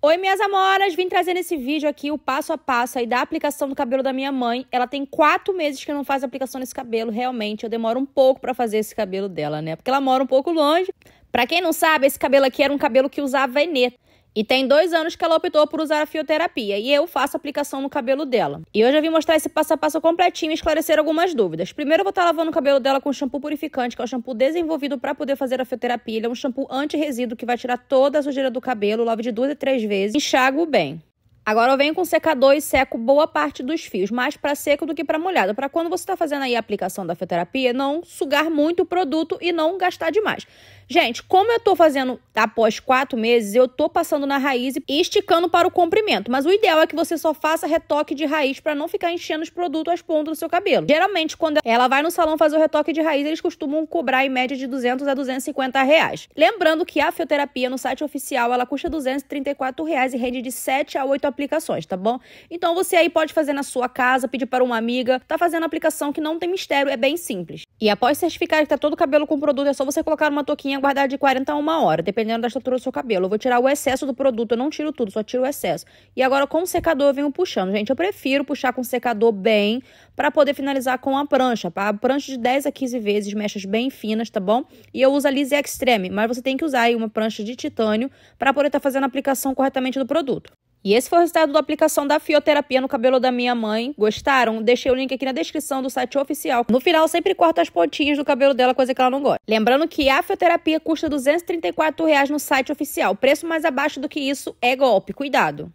Oi, minhas amoras! Vim trazer nesse vídeo aqui o passo a passo aí da aplicação do cabelo da minha mãe. Ela tem quatro meses que não faz aplicação nesse cabelo, realmente. Eu demoro um pouco para fazer esse cabelo dela, né? Porque ela mora um pouco longe. Para quem não sabe, esse cabelo aqui era um cabelo que usava veneta. E tem dois anos que ela optou por usar a fioterapia e eu faço aplicação no cabelo dela. E hoje eu vim mostrar esse passo a passo completinho e esclarecer algumas dúvidas. Primeiro eu vou estar lavando o cabelo dela com shampoo purificante, que é o shampoo desenvolvido para poder fazer a fioterapia. Ele é um shampoo anti-resíduo que vai tirar toda a sujeira do cabelo, lave de duas a três vezes, enxago bem. Agora eu venho com secador e seco boa parte dos fios, mais para seco do que para molhado, para quando você está fazendo aí a aplicação da fioterapia, não sugar muito o produto e não gastar demais. Gente, como eu estou fazendo após quatro meses, eu estou passando na raiz e esticando para o comprimento, mas o ideal é que você só faça retoque de raiz para não ficar enchendo os produtos às pontas do seu cabelo. Geralmente, quando ela vai no salão fazer o retoque de raiz, eles costumam cobrar em média de 200 a 250 reais. Lembrando que a fioterapia no site oficial, ela custa 234 reais e rende de 7 a 8 aplicações, tá bom? Então você aí pode fazer na sua casa, pedir para uma amiga, tá fazendo a aplicação que não tem mistério, é bem simples. E após certificar que tá todo o cabelo com o produto, é só você colocar uma toquinha guardar de 40 a 1 hora, dependendo da estatura do seu cabelo. Eu vou tirar o excesso do produto, eu não tiro tudo, só tiro o excesso. E agora com o secador eu venho puxando. Gente, eu prefiro puxar com o secador bem para poder finalizar com a prancha, tá? prancha de 10 a 15 vezes, mechas bem finas, tá bom? E eu uso a Lise Extreme, mas você tem que usar aí uma prancha de titânio para poder estar tá fazendo a aplicação corretamente do produto. E esse foi o resultado da aplicação da fioterapia no cabelo da minha mãe. Gostaram? Deixei o link aqui na descrição do site oficial. No final, sempre corto as pontinhas do cabelo dela, coisa que ela não gosta. Lembrando que a fioterapia custa R$ 234 no site oficial. Preço mais abaixo do que isso é golpe. Cuidado!